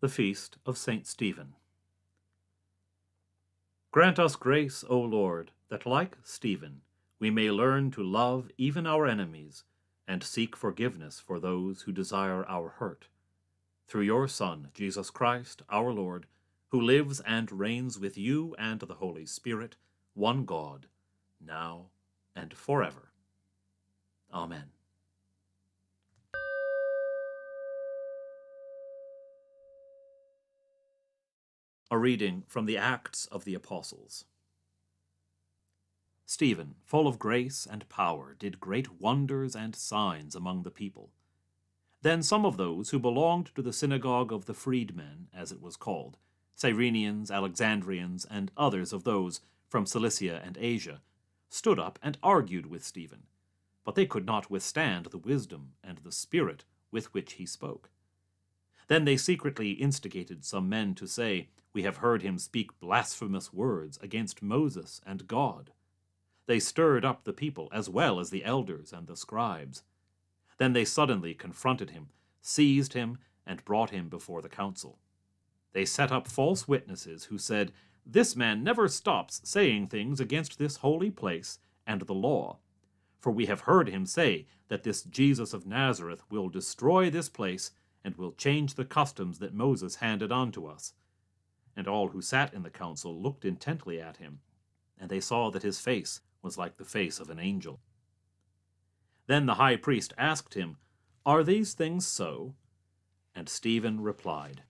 the feast of St. Stephen. Grant us grace, O Lord, that like Stephen, we may learn to love even our enemies and seek forgiveness for those who desire our hurt. Through your Son, Jesus Christ, our Lord, who lives and reigns with you and the Holy Spirit, one God, now and forever. Amen. A reading from the Acts of the Apostles. Stephen, full of grace and power, did great wonders and signs among the people. Then some of those who belonged to the synagogue of the freedmen, as it was called, Cyrenians, Alexandrians, and others of those from Cilicia and Asia, stood up and argued with Stephen, but they could not withstand the wisdom and the spirit with which he spoke. Then they secretly instigated some men to say, We have heard him speak blasphemous words against Moses and God. They stirred up the people, as well as the elders and the scribes. Then they suddenly confronted him, seized him, and brought him before the council. They set up false witnesses who said, This man never stops saying things against this holy place and the law. For we have heard him say that this Jesus of Nazareth will destroy this place and will change the customs that Moses handed on to us. And all who sat in the council looked intently at him, and they saw that his face was like the face of an angel. Then the high priest asked him, Are these things so? And Stephen replied,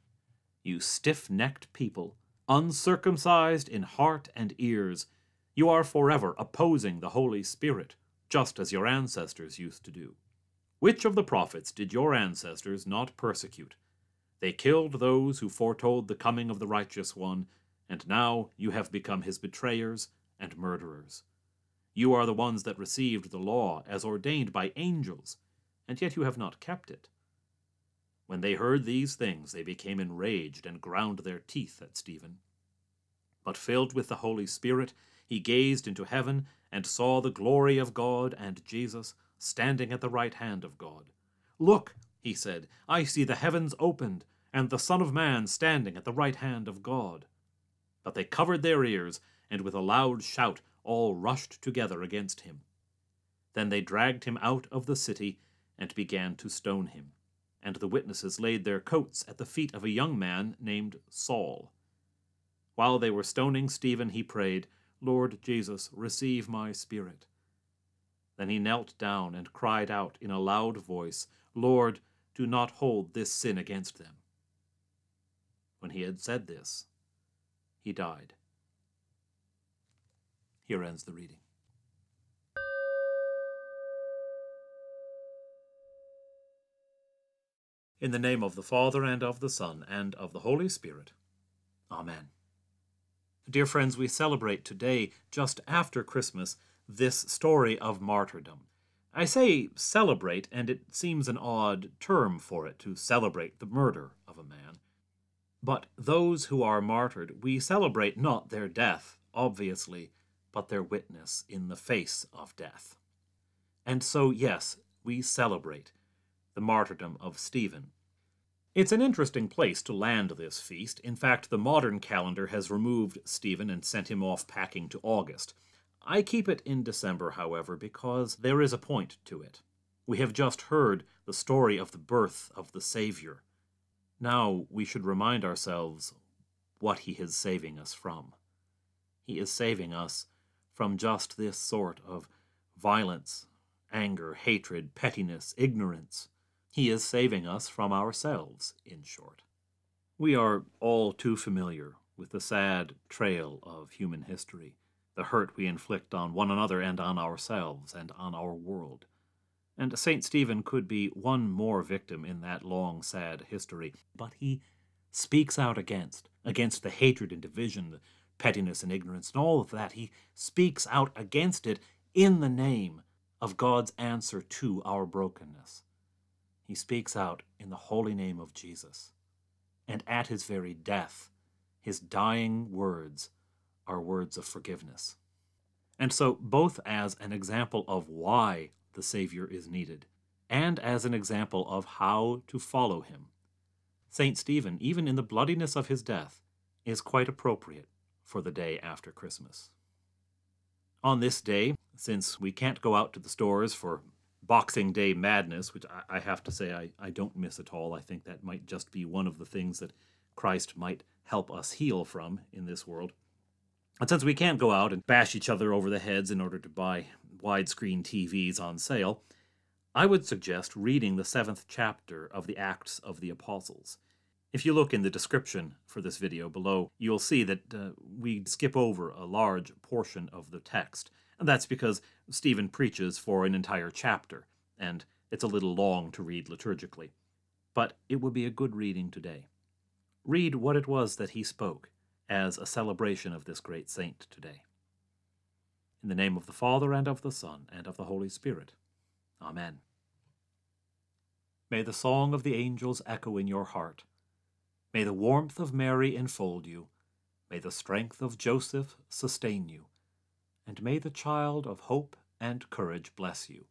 You stiff necked people, uncircumcised in heart and ears, you are forever opposing the Holy Spirit, just as your ancestors used to do. Which of the prophets did your ancestors not persecute? They killed those who foretold the coming of the righteous one, and now you have become his betrayers and murderers. You are the ones that received the law as ordained by angels, and yet you have not kept it. When they heard these things, they became enraged and ground their teeth at Stephen. But filled with the Holy Spirit, he gazed into heaven and saw the glory of God and Jesus standing at the right hand of God. Look, he said, I see the heavens opened, and the Son of Man standing at the right hand of God. But they covered their ears, and with a loud shout all rushed together against him. Then they dragged him out of the city and began to stone him. And the witnesses laid their coats at the feet of a young man named Saul. While they were stoning Stephen, he prayed, Lord Jesus, receive my spirit. Then he knelt down and cried out in a loud voice, Lord, do not hold this sin against them. When he had said this, he died. Here ends the reading. In the name of the Father, and of the Son, and of the Holy Spirit. Amen. Dear friends, we celebrate today, just after Christmas, this story of martyrdom. I say celebrate, and it seems an odd term for it to celebrate the murder of a man. But those who are martyred, we celebrate not their death, obviously, but their witness in the face of death. And so, yes, we celebrate the martyrdom of Stephen it's an interesting place to land this feast. In fact, the modern calendar has removed Stephen and sent him off packing to August. I keep it in December, however, because there is a point to it. We have just heard the story of the birth of the Savior. Now we should remind ourselves what he is saving us from. He is saving us from just this sort of violence, anger, hatred, pettiness, ignorance he is saving us from ourselves, in short. We are all too familiar with the sad trail of human history, the hurt we inflict on one another and on ourselves and on our world. And St. Stephen could be one more victim in that long, sad history, but he speaks out against, against the hatred and division, the pettiness and ignorance, and all of that. He speaks out against it in the name of God's answer to our brokenness he speaks out in the holy name of Jesus. And at his very death, his dying words are words of forgiveness. And so, both as an example of why the Savior is needed, and as an example of how to follow him, St. Stephen, even in the bloodiness of his death, is quite appropriate for the day after Christmas. On this day, since we can't go out to the stores for Boxing Day madness, which I, I have to say I, I don't miss at all. I think that might just be one of the things that Christ might help us heal from in this world. And since we can't go out and bash each other over the heads in order to buy widescreen TVs on sale, I would suggest reading the seventh chapter of the Acts of the Apostles. If you look in the description for this video below, you'll see that uh, we skip over a large portion of the text, and that's because Stephen preaches for an entire chapter, and it's a little long to read liturgically. But it would be a good reading today. Read what it was that he spoke as a celebration of this great saint today. In the name of the Father, and of the Son, and of the Holy Spirit. Amen. May the song of the angels echo in your heart May the warmth of Mary enfold you. May the strength of Joseph sustain you. And may the child of hope and courage bless you.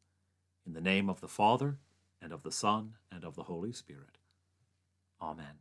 In the name of the Father, and of the Son, and of the Holy Spirit. Amen.